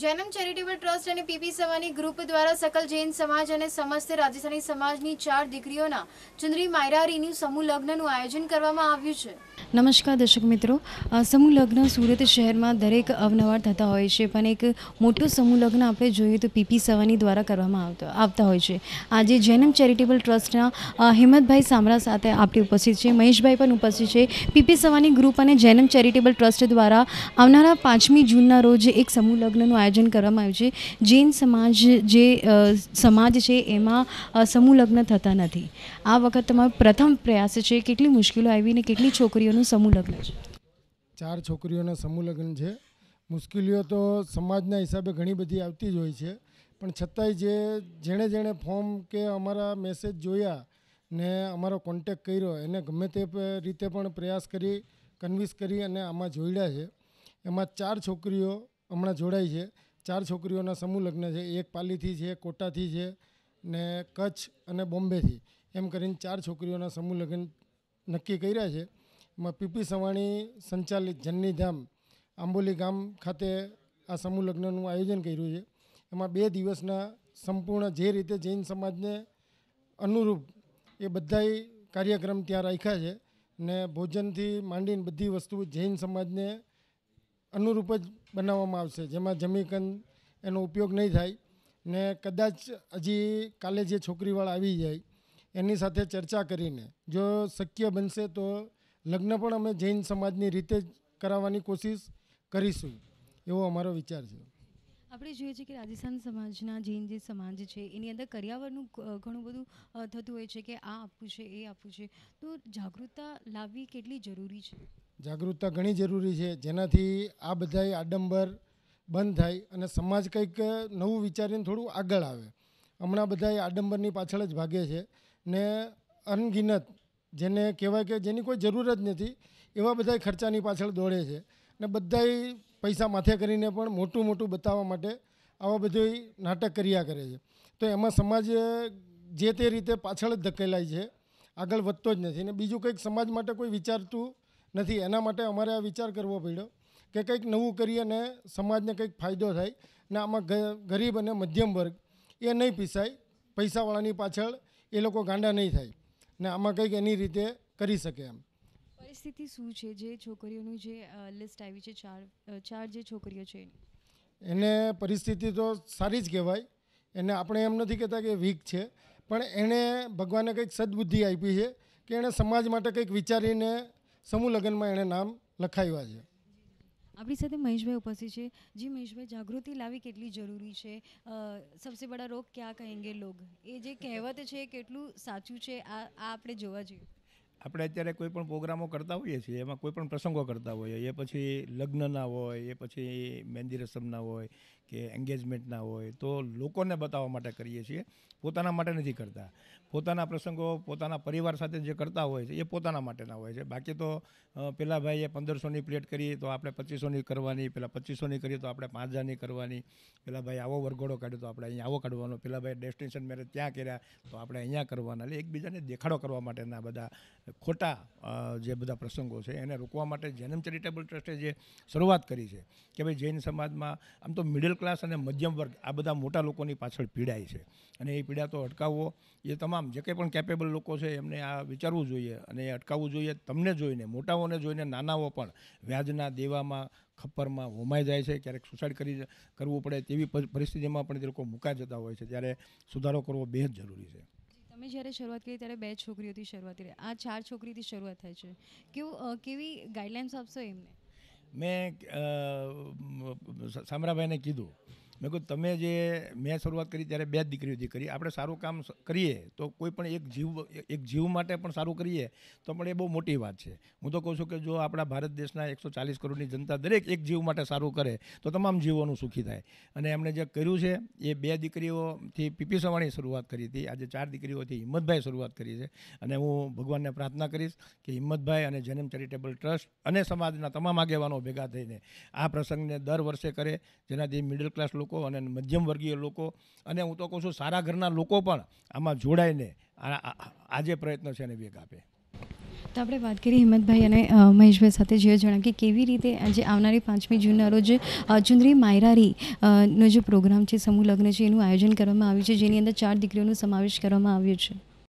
Jainam charitable trust અને PP સવાની group દ્વારા સકલ જૈન સમાજ અને સમસ્ત રાજસ્થાની સમાજની ચાર દીકરીઓના ચુંદરી માયરારીનું સમૂહ લગ્નનું આયોજન કરવામાં આવ્યું છે નમસ્કાર દર્શક મિત્રો સમૂહ લગ્ન સુરત શહેરમાં દરેક અવનવાર થતા હોય છે પણ એક મોટું સમૂહ લગ્ન આપણે જોઈએ તો પીપી સવાની દ્વારા કરવામાં આવતા આવતા હોય છે આજે જૈનમ ચેરિટેબલ ટ્રસ્ટના હિંમતભાઈ સામરા સાથે આપણે ઉપસ્થિત છે મહેશભાઈ પણ ઉપસ્થિત છે પીપી સવાની ગ્રુપ અને જૈનમ ચેરિટેબલ ટ્રસ્ટ દ્વારા આવનારા પાંચમી જૂનના રોજ એક સમૂહ લગ્નનું આયોજન કરવામાં આવ્યું છે જૈન સમાજ જે સમાજ છે એમાં સમૂહ લગ્ન થતા નથી આ વખત તમારો પ્રથમ પ્રયાસ છે કેટલી મુશ્કેલીઓ આવી ને કેટલી છોકરીઓનું છોકરીઓનું સમૂહ લગ્ન છે ચાર છોકરીઓના સમૂહ લગ્ન છે મુશ્કેલીઓ તો સમાજના હિસાબે ઘણી બધી આવતી જ હોય છે પણ છતાંય જે જેણે જેણે ફોર્મ કે અમારા મેસેજ જોયા ને અમારો કોન્ટેક કર્યો એને ગમે તે રીતે પણ પ્રયાસ કરી કન્વિન્સ કરી અને આમાં જોડ્યા છે એમાં ચાર છોકરીઓ હમણાં જોડાઈ છે ચાર છોકરીઓના સમૂહ લગ્ન છે એક પાલીથી છે કોટાથી છે ને કચ્છ અને બોમ્બેથી એમ કરીને ચાર છોકરીઓના સમૂહ લગ્ન નક્કી કર્યા છે માં પીપી સવાણી સંચાલિત જનની ધામ આંબોલી ગામ ખાતે આ સમૂહ લગ્નનું આયોજન કર્યું છે એમાં બે દિવસના સંપૂર્ણ જે રીતે જૈન સમાજને અનુરૂપ એ બધાય કાર્યક્રમ ત્યાં રાખ્યા છે ને ભોજનથી માંડીને બધી વસ્તુ જૈન સમાજને અનુરૂપ જ બનાવવામાં આવશે જેમાં જમીકંદ એનો ઉપયોગ નહીં થાય ને કદાચ હજી કાલે જે છોકરીવાળા આવી જાય એની સાથે ચર્ચા કરીને જો શક્ય બનશે તો લગ્ન પણ અમે જૈન સમાજની રીતે જ કરાવવાની કોશિશ કરીશું એવો અમારો વિચાર છે આપણે જોઈએ છીએ કે રાજસ્થાન સમાજના જૈન જે સમાજ છે એની અંદર કરિયાવરનું ઘણું બધું થતું હોય છે કે આ આપવું છે એ આપવું છે તો જાગૃતતા લાવવી કેટલી જરૂરી છે જાગૃતતા ઘણી જરૂરી છે જેનાથી આ બધાય આડંબર બંધ થાય અને સમાજ કંઈક નવું વિચારીને થોડું આગળ આવે હમણાં બધા આડંબરની પાછળ જ ભાગે છે ને અનગિનત જેને કેવા કે જેની કોઈ જરૂરત ન હતી એવા બધાય ખર્ચાની પાછળ દોડે છે ને બધાઈ પૈસા માથે કરીને પણ મોટું મોટું બતાવવા માટે આવા બધઈ નાટક ક્રિયા કરે છે તો એમાં સમાજ જે તે રીતે પાછળ ધકેલાઈ છે આગળ વધતો જ નથી ને બીજો કઈક સમાજ માટે કોઈ વિચારતું નથી એના માટે અમારે આ વિચાર કરવો પડ્યો કે કઈક નવું કરીએ ને સમાજને કઈક ફાયદો થાય ને આમાં ગરીબ અને મધ્યમ વર્ગ એ નહી પીસાઈ પૈસાવાળા ની પાછળ એ લોકો ગાંડા નહી થાય ને આમાં કંઈક એની રીતે કરી શકે એમ પરિસ્થિતિ શું છે જે છોકરીઓની જે લિસ્ટ આવી છે ચાર ચાર જે છોકરીઓ છે એને પરિસ્થિતિ તો સારી જ કહેવાય એને આપણે એમ નથી કહેતા કે વીક છે પણ એણે ભગવાને કંઈક સદબુદ્ધિ આપી છે કે એણે સમાજ માટે કંઈક વિચારીને સમૂહ લગ્નમાં એણે નામ લખાવ્યા છે આપણી સાથે મહેશભાઈ ઉપસ્થિત છે જી મહેશભાઈ જાગૃતિ લાવવી કેટલી જરૂરી છે સૌથી બડા રોગ ક્યાં કહેંગે લોગ એ જે કહેવત છે કેટલું સાચું છે આ આ આપણે જોવા જોઈએ આપણે અત્યારે કોઈ પણ પ્રોગ્રામો કરતા હોઈએ છીએ એમાં કોઈ પણ પ્રસંગો કરતા હોઈએ એ પછી લગ્નના હોય એ પછી મહેંદી રસમના હોય કે એન્ગેજમેન્ટના હોય તો લોકોને બતાવવા માટે કરીએ છીએ પોતાના માટે નથી કરતા પોતાના પ્રસંગો પોતાના પરિવાર સાથે જે કરતા હોય છે એ પોતાના માટેના હોય છે બાકી તો પેલા ભાઈએ પંદરસોની પ્લેટ કરી તો આપણે પચીસોની કરવાની પેલા પચીસોની કરીએ તો આપણે પાંચ હજારની કરવાની પેલા ભાઈ આવો વરઘોડો કાઢ્યો તો આપણે અહીંયા આવો કાઢવાનો પેલા ભાઈ ડેસ્ટિનેશન મેરેજ ત્યાં કર્યા તો આપણે અહીંયા કરવાના એટલે એકબીજાને દેખાડો કરવા માટેના બધા ખોટા જે બધા પ્રસંગો છે એને રોકવા માટે જનમ ચેરિટેબલ ટ્રસ્ટે જે શરૂઆત કરી છે કે ભાઈ જૈન સમાજમાં આમ તો મિડલ ક્લાસ અને મધ્યમ વર્ગ આ બધા મોટા લોકોની પાછળ પીડાય છે અને એ પીડા તો અટકાવવો એ તમામ તમામ જે કંઈ પણ કેપેબલ લોકો છે એમને આ વિચારવું જોઈએ અને એ અટકાવવું જોઈએ તમને જોઈને મોટાઓને જોઈને નાનાઓ પણ વ્યાજના દેવામાં ખપ્પરમાં હોમાઈ જાય છે ક્યારેક સુસાઇડ કરી કરવું પડે તેવી પરિસ્થિતિમાં પણ તે લોકો મુકાઈ જતા હોય છે ત્યારે સુધારો કરવો બે જ જરૂરી છે તમે જ્યારે શરૂઆત કરી ત્યારે બે છોકરીઓથી શરૂઆત કરી આ ચાર છોકરીથી શરૂઆત થાય છે કેવું કેવી ગાઈડલાઇન્સ આપશો એમને મેં સામરાભાઈને કીધું મેં કહ્યું તમે જે મેં શરૂઆત કરી ત્યારે બે જ દીકરીઓ કરી આપણે સારું કામ કરીએ તો કોઈ પણ એક જીવ એક જીવ માટે પણ સારું કરીએ તો પણ એ બહુ મોટી વાત છે હું તો કહું છું કે જો આપણા ભારત દેશના એકસો ચાલીસ કરોડની જનતા દરેક એક જીવ માટે સારું કરે તો તમામ જીવોનું સુખી થાય અને એમણે જે કર્યું છે એ બે દીકરીઓથી પીપી સવાણી શરૂઆત કરી હતી આજે ચાર દીકરીઓથી હિંમતભાઈ શરૂઆત કરી છે અને હું ભગવાનને પ્રાર્થના કરીશ કે હિંમતભાઈ અને જનમ ચેરિટેબલ ટ્રસ્ટ અને સમાજના તમામ આગેવાનો ભેગા થઈને આ પ્રસંગને દર વર્ષે કરે જેનાથી મિડલ ક્લાસ લોકો લોકો અને મધ્યમ વર્ગીય લોકો અને હું તો કહું છું સારા ઘરના લોકો પણ આમાં જોડાઈને આજે પ્રયત્ન છે એને વેગ આપે તો આપણે વાત કરી હિંમતભાઈ અને મહેશભાઈ સાથે જે જણા કે કેવી રીતે આજે આવનારી પાંચમી જૂનના રોજ ચુંદરી માયરારી નો જે પ્રોગ્રામ છે સમૂહ લગ્ન છે એનું આયોજન કરવામાં આવ્યું છે જેની અંદર ચાર દીકરીઓનો સમાવેશ કરવામાં આવ્યો છે